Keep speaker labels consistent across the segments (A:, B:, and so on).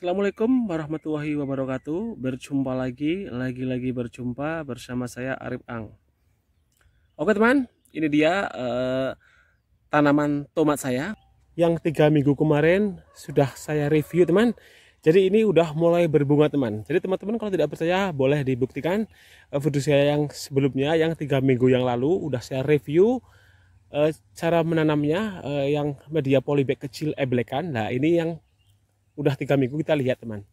A: Assalamualaikum warahmatullahi wabarakatuh Berjumpa lagi, lagi-lagi berjumpa bersama saya Arif Ang Oke teman, ini dia eh, tanaman tomat saya Yang tiga minggu kemarin sudah saya review teman jadi ini udah mulai berbunga teman. Jadi teman-teman kalau tidak percaya boleh dibuktikan eh, video saya yang sebelumnya yang tiga minggu yang lalu udah saya review eh, cara menanamnya eh, yang media polybag kecil eblekan. Nah ini yang udah tiga minggu kita lihat teman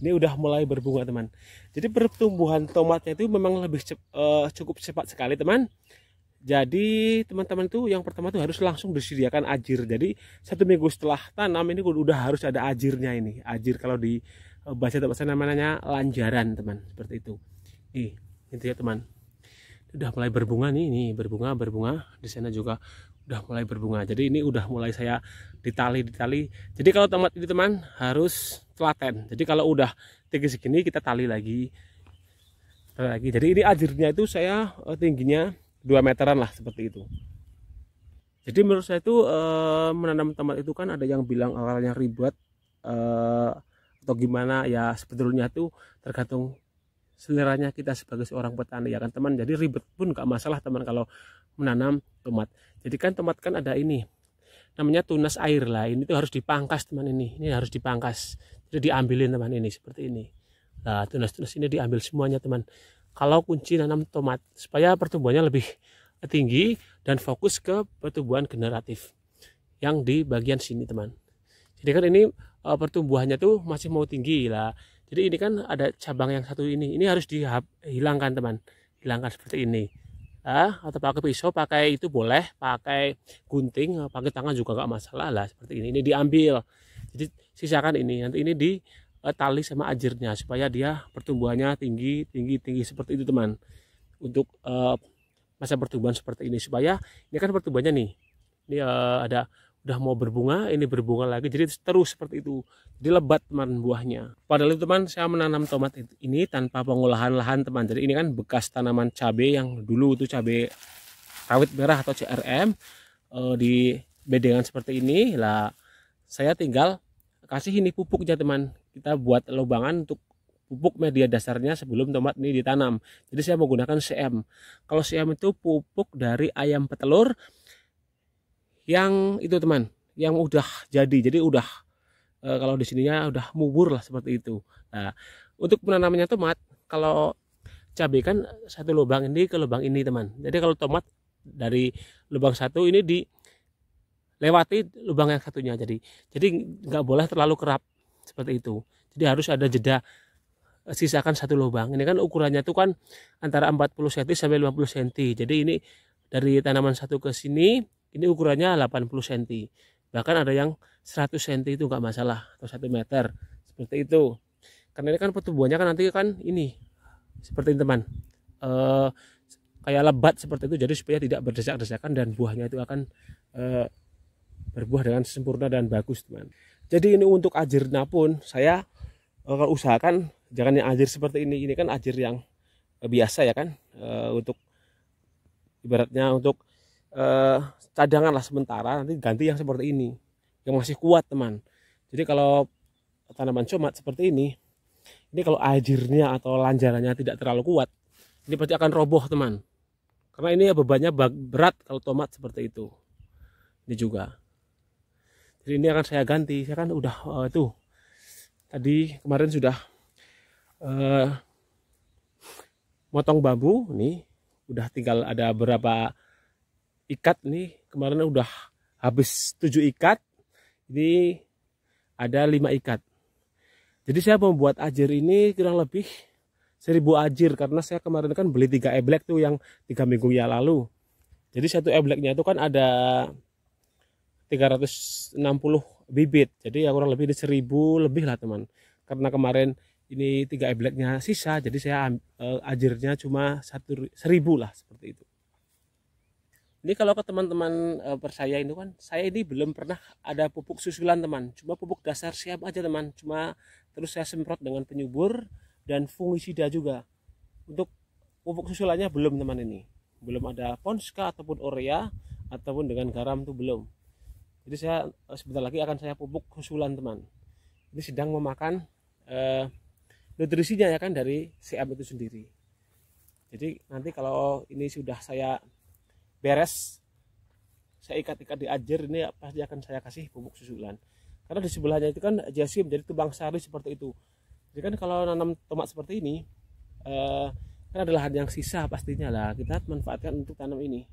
A: ini udah mulai berbunga teman jadi pertumbuhan tomatnya itu memang lebih cep, uh, cukup cepat sekali teman jadi teman-teman itu yang pertama tuh harus langsung disediakan ajir jadi satu minggu setelah tanam ini udah harus ada ajirnya ini ajir kalau di eh, bahasa bahasa namanya lanjaran teman seperti itu ini itu ya teman udah mulai berbunga nih ini berbunga berbunga di sana juga udah mulai berbunga jadi ini udah mulai saya ditali ditali jadi kalau tomat ini teman harus telaten jadi kalau udah tinggi segini kita tali lagi tali lagi jadi ini ajirnya itu saya eh, tingginya 2 meteran lah seperti itu jadi menurut saya itu e, menanam tomat itu kan ada yang bilang awalnya ribet e, atau gimana ya sebetulnya itu tergantung seleranya kita sebagai seorang petani ya kan teman jadi ribet pun gak masalah teman kalau menanam tomat. Jadi kan tomat kan ada ini namanya tunas air lah. Ini tuh harus dipangkas teman ini. Ini harus dipangkas. Jadi diambilin teman ini seperti ini. Nah, tunas-tunas ini diambil semuanya teman. Kalau kunci nanam tomat supaya pertumbuhannya lebih tinggi dan fokus ke pertumbuhan generatif yang di bagian sini teman. Jadi kan ini eh, pertumbuhannya tuh masih mau tinggi lah. Jadi ini kan ada cabang yang satu ini. Ini harus dihilangkan teman. Hilangkan seperti ini atau pakai pisau pakai itu boleh pakai gunting eh, pakai tangan juga nggak masalah lah seperti ini ini diambil jadi sisakan ini nanti ini di eh, tali sama ajirnya supaya dia pertumbuhannya tinggi tinggi tinggi seperti itu teman untuk uh, masa pertumbuhan seperti ini supaya ini kan pertumbuhannya nih ini uh, ada udah mau berbunga, ini berbunga lagi. Jadi terus seperti itu. Jadi lebat teman buahnya. Padahal itu teman saya menanam tomat ini tanpa pengolahan lahan teman. Jadi ini kan bekas tanaman cabai yang dulu itu cabai rawit merah atau CRM e, eh, di bedengan seperti ini. Lah saya tinggal kasih ini pupuknya teman. Kita buat lubangan untuk pupuk media dasarnya sebelum tomat ini ditanam. Jadi saya menggunakan CM. Kalau CM itu pupuk dari ayam petelur yang itu teman yang udah jadi jadi udah e, kalau di sininya udah mubur lah seperti itu nah untuk penanamannya tomat kalau cabai kan satu lubang ini ke lubang ini teman jadi kalau tomat dari lubang satu ini di lewati lubang yang satunya jadi jadi nggak boleh terlalu kerap seperti itu jadi harus ada jeda eh, sisakan satu lubang ini kan ukurannya tuh kan antara 40 cm sampai 50 cm jadi ini dari tanaman satu ke sini ini ukurannya 80 cm bahkan ada yang 100 cm itu nggak masalah atau 1 meter seperti itu karena ini kan pertumbuhannya kan nanti kan ini seperti ini teman e, kayak lebat seperti itu jadi supaya tidak berdesak-desakan dan buahnya itu akan e, berbuah dengan sempurna dan bagus teman jadi ini untuk ajirnya pun saya eh, kalau usahakan jangan yang ajir seperti ini ini kan ajir yang biasa ya kan e, untuk ibaratnya untuk e, cadangan lah sementara nanti ganti yang seperti ini yang masih kuat teman jadi kalau tanaman comat seperti ini ini kalau ajirnya atau lanjarannya tidak terlalu kuat ini pasti akan roboh teman karena ini ya bebannya berat kalau tomat seperti itu ini juga jadi ini akan saya ganti saya kan udah uh, eh, tuh tadi kemarin sudah uh, motong bambu nih udah tinggal ada berapa ikat nih kemarin udah habis 7 ikat ini ada 5 ikat jadi saya membuat ajir ini kurang lebih 1000 ajir karena saya kemarin kan beli 3 eblek tuh yang 3 minggu ya lalu jadi satu ebleknya itu kan ada 360 bibit jadi ya kurang lebih ini 1000 lebih lah teman karena kemarin ini tiga ebleknya sisa jadi saya eh, ajirnya cuma satu seribu lah seperti itu ini kalau ke teman-teman e, eh, percaya itu kan saya ini belum pernah ada pupuk susulan teman cuma pupuk dasar siap aja teman cuma terus saya semprot dengan penyubur dan fungisida juga untuk pupuk susulannya belum teman ini belum ada ponska ataupun urea ataupun dengan garam itu belum jadi saya eh, sebentar lagi akan saya pupuk susulan teman ini sedang memakan e, nutrisinya ya kan dari siap itu sendiri jadi nanti kalau ini sudah saya beres saya ikat-ikat di ajar ini pasti akan saya kasih pupuk susulan karena di sebelahnya itu kan jasim jadi tubang sari seperti itu jadi kan kalau nanam tomat seperti ini eh, kan adalah lahan yang sisa pastinya lah kita manfaatkan untuk tanam ini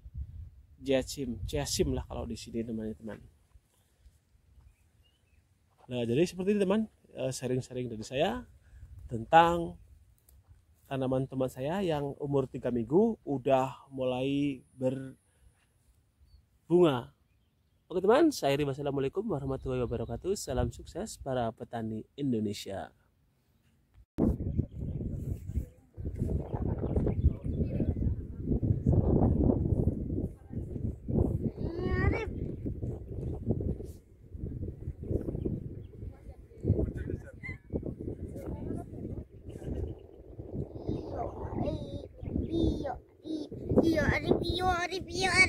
A: jasim jasim lah kalau di sini teman-teman nah jadi seperti ini teman eh, sharing-sharing dari saya tentang tanaman teman saya yang umur tiga minggu udah mulai berbunga. Oke teman, saya Rima Assalamualaikum warahmatullahi wabarakatuh. Salam sukses para petani Indonesia. if you are